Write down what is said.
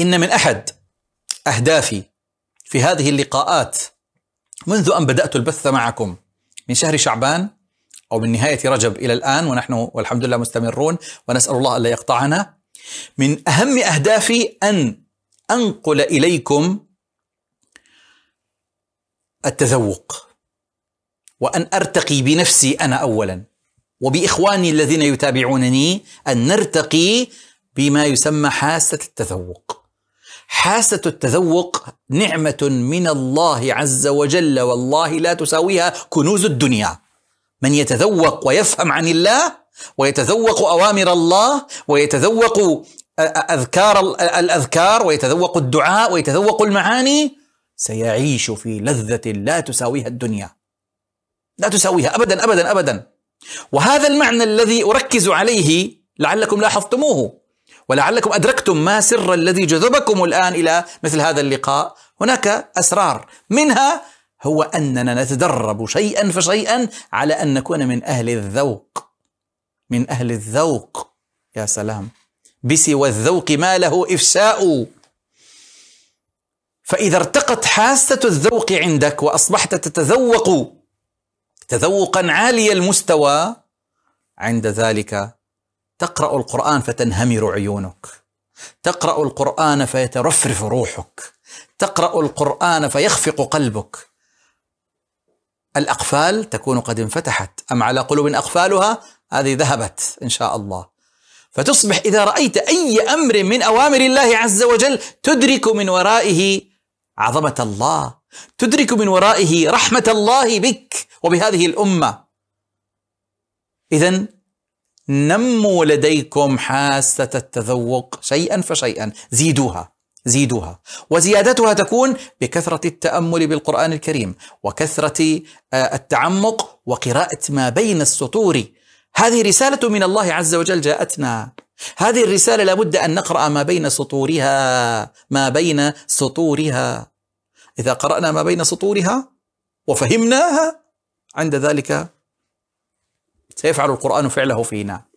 إن من أحد أهدافي في هذه اللقاءات منذ أن بدأت البث معكم من شهر شعبان أو من نهاية رجب إلى الآن ونحن والحمد لله مستمرون ونسأل الله ألا يقطعنا من أهم أهدافي أن أنقل إليكم التذوق وأن أرتقي بنفسي أنا أولا وبإخواني الذين يتابعونني أن نرتقي بما يسمى حاسة التذوق حاسة التذوق نعمة من الله عز وجل والله لا تساويها كنوز الدنيا من يتذوق ويفهم عن الله ويتذوق أوامر الله ويتذوق أذكار الأذكار ويتذوق الدعاء ويتذوق المعاني سيعيش في لذة لا تساويها الدنيا لا تساويها أبدا أبدا أبدا وهذا المعنى الذي أركز عليه لعلكم لاحظتموه ولعلكم أدركتم ما سر الذي جذبكم الآن إلى مثل هذا اللقاء هناك أسرار منها هو أننا نتدرب شيئا فشيئا على أن نكون من أهل الذوق من أهل الذوق يا سلام بسوى الذوق ما له إفساء فإذا ارتقت حاسة الذوق عندك وأصبحت تتذوق تذوقا عالي المستوى عند ذلك تقرأ القرآن فتنهمر عيونك تقرأ القرآن فيترفرف روحك تقرأ القرآن فيخفق قلبك الأقفال تكون قد انفتحت أم على قلوب أقفالها هذه ذهبت إن شاء الله فتصبح إذا رأيت أي أمر من أوامر الله عز وجل تدرك من ورائه عظمة الله تدرك من ورائه رحمة الله بك وبهذه الأمة إذا نموا لديكم حاسة التذوق شيئا فشيئا زيدوها زيدوها وزيادتها تكون بكثرة التأمل بالقرآن الكريم وكثرة آه، التعمق وقراءة ما بين السطور هذه رسالة من الله عز وجل جاءتنا هذه الرسالة لابد أن نقرأ ما بين سطورها ما بين سطورها إذا قرأنا ما بين سطورها وفهمناها عند ذلك سيفعل القرآن فعله فينا